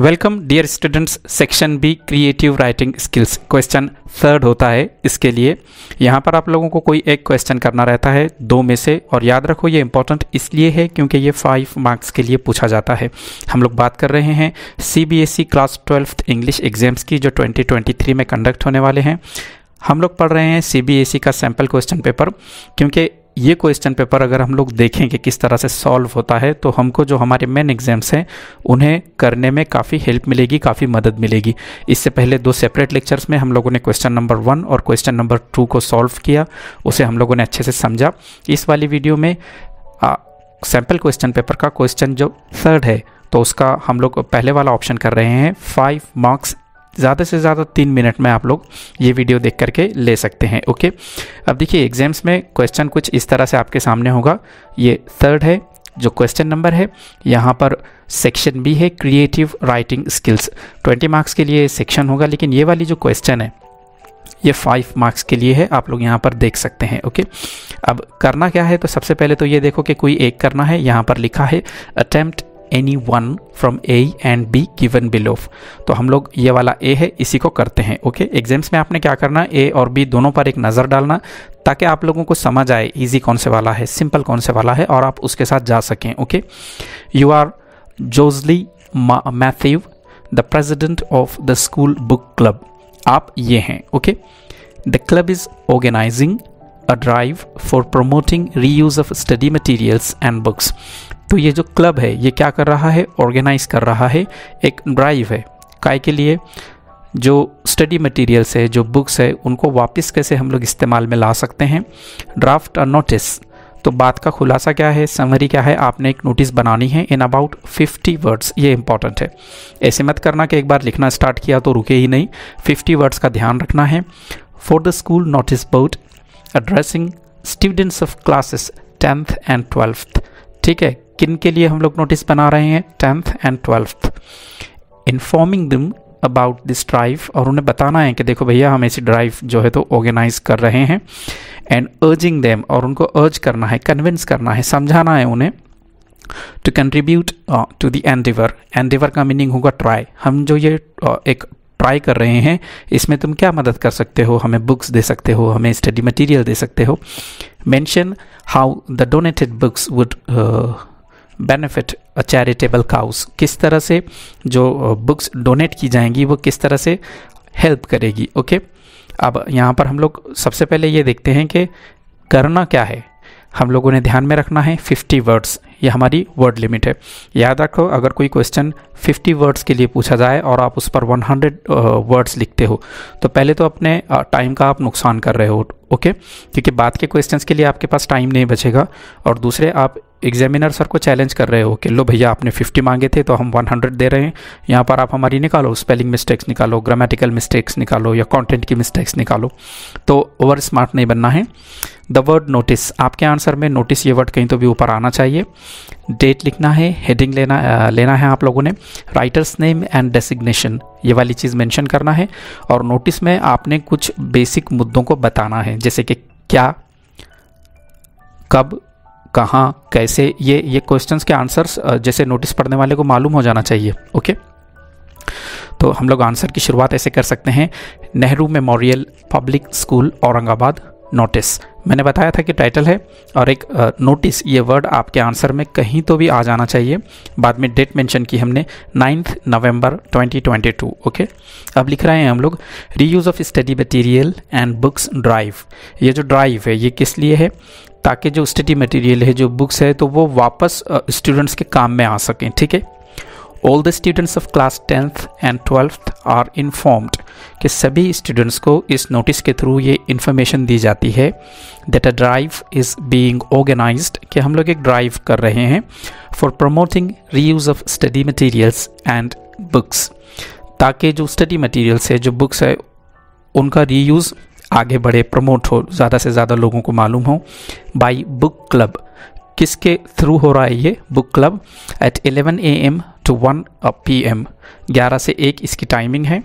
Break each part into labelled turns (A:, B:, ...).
A: Welcome dear students section B creative writing skills question third होता है इसके लिए यहाँ पर आप लोगों को कोई एक क्वेश्चन करना रहता है दो में से और याद रखो ये इंपॉर्टेंट इसलिए है क्योंकि ये फाइव मार्क्स के लिए पूछा जाता है हम लोग बात कर रहे हैं C class twelfth English exams की जो 2023 में कंडक्ट होने वाले हैं हम लोग पढ़ रहे हैं सी e का सैम्पल क्वेश्चन पेपर क्योंकि ये क्वेश्चन पेपर अगर हम लोग देखें कि किस तरह से सॉल्व होता है तो हमको जो हमारे मेन एग्जाम्स हैं उन्हें करने में काफ़ी हेल्प मिलेगी काफ़ी मदद मिलेगी इससे पहले दो सेपरेट लेक्चर्स में हम लोगों ने क्वेश्चन नंबर वन और क्वेश्चन नंबर टू को सॉल्व किया उसे हम लोगों ने अच्छे से समझा इस वाली वीडियो में सैम्पल क्वेश्चन पेपर का क्वेश्चन जो थर्ड है तो उसका हम लोग पहले वाला ऑप्शन कर रहे हैं फाइव मार्क्स ज़्यादा से ज़्यादा तीन मिनट में आप लोग ये वीडियो देख करके ले सकते हैं ओके अब देखिए एग्जाम्स में क्वेश्चन कुछ इस तरह से आपके सामने होगा ये थर्ड है जो क्वेश्चन नंबर है यहाँ पर सेक्शन बी है क्रिएटिव राइटिंग स्किल्स 20 मार्क्स के लिए सेक्शन होगा लेकिन ये वाली जो क्वेश्चन है ये फाइव मार्क्स के लिए है आप लोग यहाँ पर देख सकते हैं ओके अब करना क्या है तो सबसे पहले तो ये देखो कि कोई एक करना है यहाँ पर लिखा है attempt any one from A and B given below तो हम लोग ये वाला ए है इसी को करते हैं ओके okay? एग्जाम्स में आपने क्या करना ए और बी दोनों पर एक नज़र डालना ताकि आप लोगों को समझ आए ईजी कौन से वाला है सिंपल कौन से वाला है और आप उसके साथ जा सकें ओके यू आर जोजली Mathew the president of the school book club आप ये हैं okay the club is organising drive for promoting reuse of study materials and books तो ये जो क्लब है ये क्या कर रहा है ऑर्गेनाइज कर रहा है एक ड्राइव है काय के लिए जो स्टडी मटेरियल्स है जो बुक्स है उनको वापस कैसे हम लोग इस्तेमाल में ला सकते हैं ड्राफ्ट अ नोटिस तो बात का खुलासा क्या है समरी क्या है आपने एक नोटिस बनानी है इन अबाउट 50 वर्ड्स ये इंपॉर्टेंट है ऐसे मत करना कि एक बार लिखना स्टार्ट किया तो रुके ही नहीं 50 वर्ड्स का ध्यान रखना है for the school notice board addressing students of classes tenth and twelfth ठीक है किन के लिए हम लोग नोटिस बना रहे हैं tenth and twelfth informing them about this drive और उन्हें बताना है कि देखो भैया हम ऐसी ड्राइव जो है तो ऑर्गेनाइज कर रहे हैं एंड अर्जिंग देम और उनको अर्ज करना है कन्विंस करना है समझाना है उन्हें to contribute to the endeavour endeavour का मीनिंग होगा ट्राई हम जो ये uh, एक ट्राई कर रहे हैं इसमें तुम क्या मदद कर सकते हो हमें बुक्स दे सकते हो हमें स्टडी मटेरियल दे सकते हो mention how the donated books would benefit a charitable cause किस तरह से जो बुक्स uh, डोनेट की जाएंगी वो किस तरह से हेल्प करेगी ओके okay? अब यहाँ पर हम लोग सबसे पहले ये देखते हैं कि करना क्या है हम लोगों ने ध्यान में रखना है 50 वर्ड्स ये हमारी वर्ड लिमिट है याद रखो अगर कोई क्वेश्चन 50 वर्ड्स के लिए पूछा जाए और आप उस पर 100 वर्ड्स लिखते हो तो पहले तो अपने टाइम का आप नुकसान कर रहे हो ओके क्योंकि बाद के क्वेश्चंस के लिए आपके पास टाइम नहीं बचेगा और दूसरे आप एग्जामिनर सर को चैलेंज कर रहे हो कि लो भैया आपने 50 मांगे थे तो हम 100 दे रहे हैं यहाँ पर आप हमारी निकालो स्पेलिंग मिस्टेक्स निकालो ग्रामेटिकल मिस्टेक्स निकालो या कंटेंट की मिस्टेक्स निकालो तो ओवर स्मार्ट नहीं बनना है द वर्ड नोटिस आपके आंसर में नोटिस ये वर्ड कहीं तो भी ऊपर आना चाहिए डेट लिखना है हेडिंग लेना आ, लेना है आप लोगों ने राइटर्स नेम एंड डेसिग्नेशन ये वाली चीज़ मैंशन करना है और नोटिस में आपने कुछ बेसिक मुद्दों को बताना है जैसे कि क्या कब कहाँ कैसे ये ये क्वेश्चंस के आंसर्स जैसे नोटिस पढ़ने वाले को मालूम हो जाना चाहिए ओके तो हम लोग आंसर की शुरुआत ऐसे कर सकते हैं Nehru memorial public school Aurangabad notice मैंने बताया था कि टाइटल है और एक नोटिस ये वर्ड आपके आंसर में कहीं तो भी आ जाना चाहिए बाद में डेट मेंशन की हमने नाइन्थ नवंबर 2022 ओके अब लिख रहे हैं हम लोग reuse of study material and books drive ये जो ड्राइव है ये किस लिए है ताकि जो स्टडी मटेरियल है जो बुक्स है तो वो वापस स्टूडेंट्स के काम में आ सकें ठीक है all the students of class tenth and twelfth are informed कि सभी स्टूडेंट्स को इस नोटिस के थ्रू ये इन्फॉर्मेशन दी जाती है that a drive is being organise कि हम लोग एक ड्राइव कर रहे हैं for promoting reuse of study materials and books ताकि जो स्टडी मटीरियल्स है जो बुक्स है उनका रीयूज़ आगे बढ़े प्रमोट हो ज़्यादा से ज़्यादा लोगों को मालूम हो बाई बुक क्लब किसके थ्रू हो रहा है ये book club at 11 A M to one P M ग्यारह से एक इसकी टाइमिंग है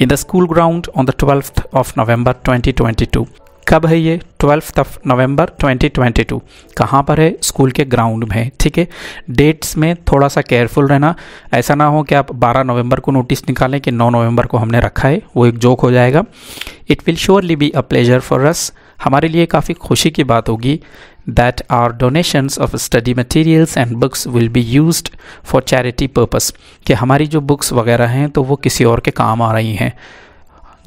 A: in the school ground on the twelfth of November 2022. कब है ये ट्वेल्थ ऑफ नवंबर 2022 कहाँ पर है स्कूल के ग्राउंड में ठीक है डेट्स में थोड़ा सा केयरफुल रहना ऐसा ना हो कि आप 12 नवंबर को नोटिस निकालें कि 9 नवंबर को हमने रखा है वो एक जोक हो जाएगा it will surely be a pleasure for us हमारे लिए काफ़ी खुशी की बात होगी that are donations of study materials and books will be use for charity purpose कि हमारी जो बुक्स वगैरह हैं तो वो किसी और के काम आ रही हैं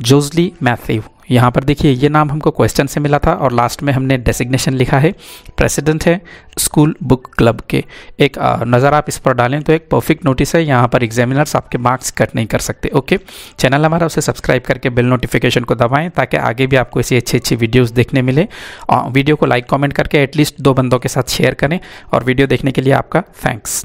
A: जोजली मैथ्यू यहाँ पर देखिए ये नाम हमको क्वेश्चन से मिला था और लास्ट में हमने डेसिग्नेशन लिखा है प्रेसिडेंट है स्कूल बुक क्लब के एक नज़र आप इस पर डालें तो एक परफेक्ट नोटिस है यहाँ पर एग्जामिनर्स आपके मार्क्स कट नहीं कर सकते ओके चैनल हमारा उसे सब्सक्राइब करके बेल नोटिफिकेशन को दबाएँ ताकि आगे भी आपको ऐसी अच्छी अच्छी वीडियोज़ देखने मिले वीडियो को लाइक कॉमेंट करके एटलीस्ट दो बंदों के साथ शेयर करें और वीडियो देखने के लिए आपका थैंक्स